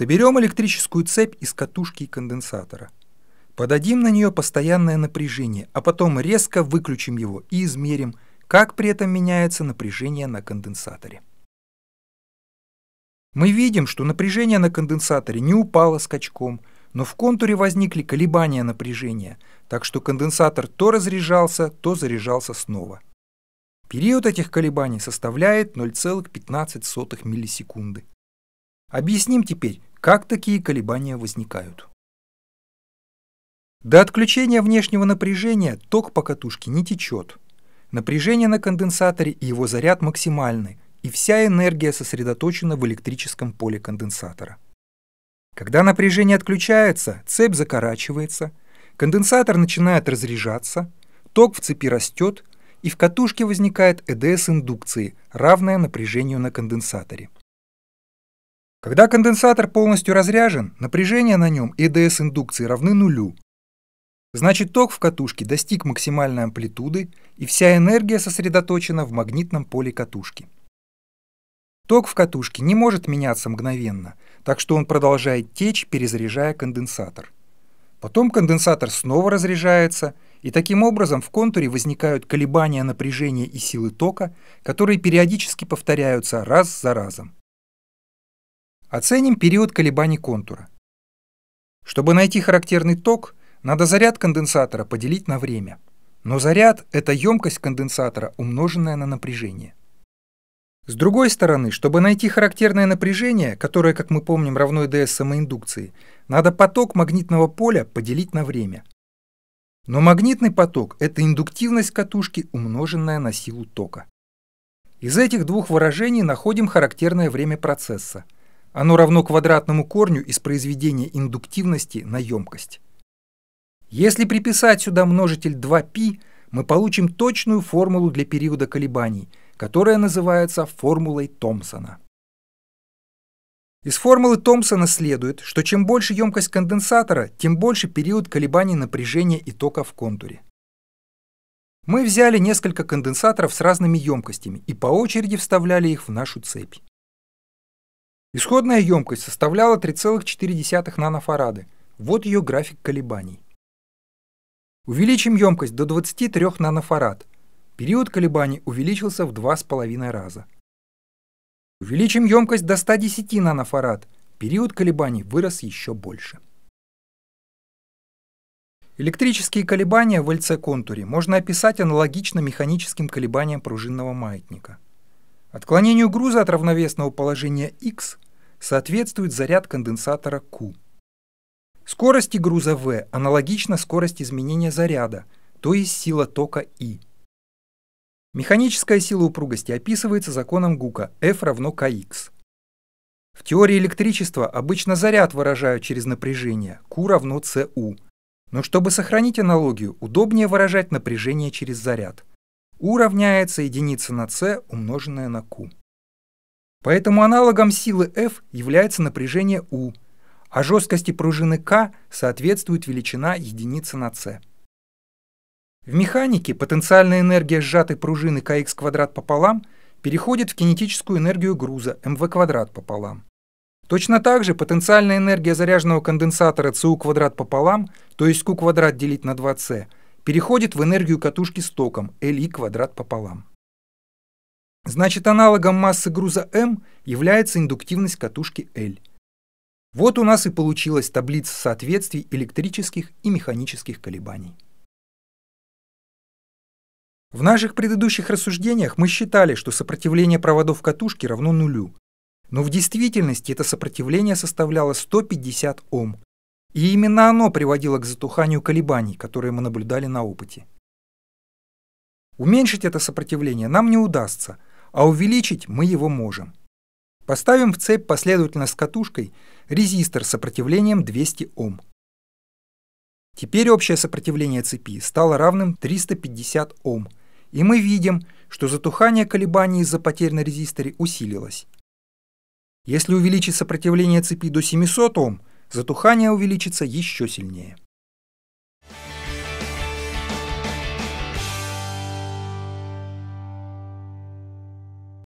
Соберем электрическую цепь из катушки и конденсатора. Подадим на нее постоянное напряжение, а потом резко выключим его и измерим, как при этом меняется напряжение на конденсаторе. Мы видим, что напряжение на конденсаторе не упало скачком, но в контуре возникли колебания напряжения, так что конденсатор то разряжался, то заряжался снова. Период этих колебаний составляет 0,15 миллисекунды. Объясним теперь, как такие колебания возникают? До отключения внешнего напряжения ток по катушке не течет. Напряжение на конденсаторе и его заряд максимальны, и вся энергия сосредоточена в электрическом поле конденсатора. Когда напряжение отключается, цепь закорачивается, конденсатор начинает разряжаться, ток в цепи растет, и в катушке возникает ЭДС индукции, равное напряжению на конденсаторе. Когда конденсатор полностью разряжен, напряжение на нем и д.с. индукции равны нулю. Значит, ток в катушке достиг максимальной амплитуды, и вся энергия сосредоточена в магнитном поле катушки. Ток в катушке не может меняться мгновенно, так что он продолжает течь, перезаряжая конденсатор. Потом конденсатор снова разряжается, и таким образом в контуре возникают колебания напряжения и силы тока, которые периодически повторяются раз за разом. Оценим период колебаний контура. Чтобы найти характерный ток, надо заряд конденсатора поделить на время. Но заряд — это емкость конденсатора, умноженная на напряжение. С другой стороны, чтобы найти характерное напряжение, которое, как мы помним, равно ds самоиндукции, надо поток магнитного поля поделить на время. Но магнитный поток — это индуктивность катушки, умноженная на силу тока. Из этих двух выражений находим характерное время процесса — оно равно квадратному корню из произведения индуктивности на емкость. Если приписать сюда множитель 2π, мы получим точную формулу для периода колебаний, которая называется формулой Томпсона. Из формулы Томпсона следует, что чем больше емкость конденсатора, тем больше период колебаний напряжения и тока в контуре. Мы взяли несколько конденсаторов с разными емкостями и по очереди вставляли их в нашу цепь. Исходная емкость составляла 3,4 нанофарады. Вот ее график колебаний. Увеличим емкость до 23 нанофарад. Период колебаний увеличился в 2,5 раза. Увеличим емкость до 110 нанофарад. Период колебаний вырос еще больше. Электрические колебания в ЛЦ-контуре можно описать аналогично механическим колебаниям пружинного маятника. Отклонению груза от равновесного положения x соответствует заряд конденсатора Q. Скорости груза V аналогична скорости изменения заряда, то есть сила тока I. Механическая сила упругости описывается законом Гука F равно kx. В теории электричества обычно заряд выражают через напряжение Q равно cu, но чтобы сохранить аналогию, удобнее выражать напряжение через заряд. U равняется единице на c, умноженное на Q. Поэтому аналогом силы F является напряжение U, а жесткости пружины k соответствует величина единицы на c. В механике потенциальная энергия сжатой пружины kx квадрат пополам переходит в кинетическую энергию груза mv квадрат пополам. Точно так же потенциальная энергия заряженного конденсатора cu квадрат пополам, то есть q квадрат делить на 2c, переходит в энергию катушки с током Li квадрат пополам. Значит, аналогом массы груза m является индуктивность катушки L. Вот у нас и получилась таблица соответствий электрических и механических колебаний. В наших предыдущих рассуждениях мы считали, что сопротивление проводов катушки равно нулю, но в действительности это сопротивление составляло 150 Ом, и именно оно приводило к затуханию колебаний, которые мы наблюдали на опыте. Уменьшить это сопротивление нам не удастся, а увеличить мы его можем. Поставим в цепь последовательно с катушкой резистор с сопротивлением 200 Ом. Теперь общее сопротивление цепи стало равным 350 Ом, и мы видим, что затухание колебаний из-за потерь на резисторе усилилось. Если увеличить сопротивление цепи до 700 Ом, затухание увеличится еще сильнее.